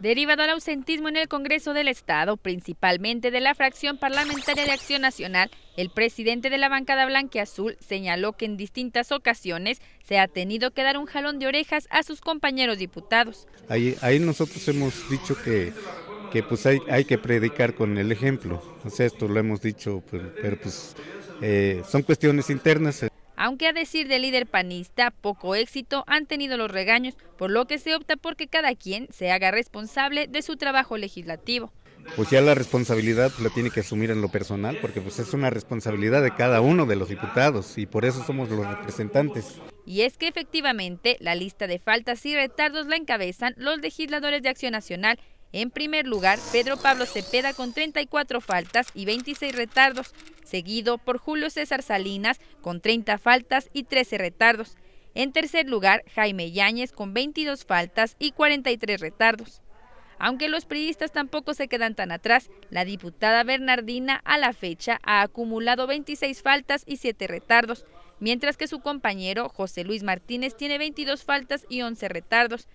Derivado al ausentismo en el Congreso del Estado, principalmente de la fracción parlamentaria de Acción Nacional, el presidente de la bancada Azul señaló que en distintas ocasiones se ha tenido que dar un jalón de orejas a sus compañeros diputados. Ahí, nosotros hemos dicho que, pues hay, que predicar con el ejemplo, sea, esto lo hemos dicho, pues, pero, pues eh, son cuestiones internas aunque a decir del líder panista, poco éxito han tenido los regaños, por lo que se opta por que cada quien se haga responsable de su trabajo legislativo. Pues ya la responsabilidad la tiene que asumir en lo personal, porque pues es una responsabilidad de cada uno de los diputados y por eso somos los representantes. Y es que efectivamente la lista de faltas y retardos la encabezan los legisladores de Acción Nacional en primer lugar, Pedro Pablo Cepeda con 34 faltas y 26 retardos, seguido por Julio César Salinas con 30 faltas y 13 retardos. En tercer lugar, Jaime Yáñez con 22 faltas y 43 retardos. Aunque los periodistas tampoco se quedan tan atrás, la diputada Bernardina a la fecha ha acumulado 26 faltas y 7 retardos, mientras que su compañero José Luis Martínez tiene 22 faltas y 11 retardos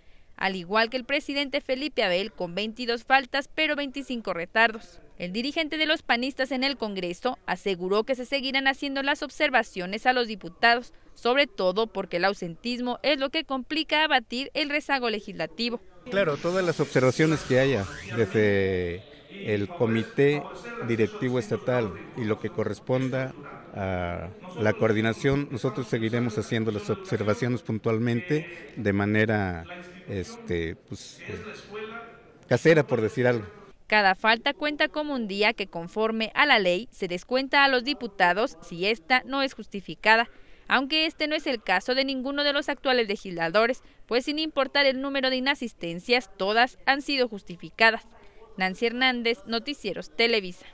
al igual que el presidente Felipe Abel con 22 faltas pero 25 retardos. El dirigente de los panistas en el Congreso aseguró que se seguirán haciendo las observaciones a los diputados, sobre todo porque el ausentismo es lo que complica abatir el rezago legislativo. Claro, todas las observaciones que haya desde el comité directivo estatal y lo que corresponda a la coordinación, nosotros seguiremos haciendo las observaciones puntualmente de manera este, pues, casera, por decir algo. Cada falta cuenta como un día que conforme a la ley se descuenta a los diputados si esta no es justificada, aunque este no es el caso de ninguno de los actuales legisladores, pues sin importar el número de inasistencias, todas han sido justificadas. Nancy Hernández, Noticieros Televisa.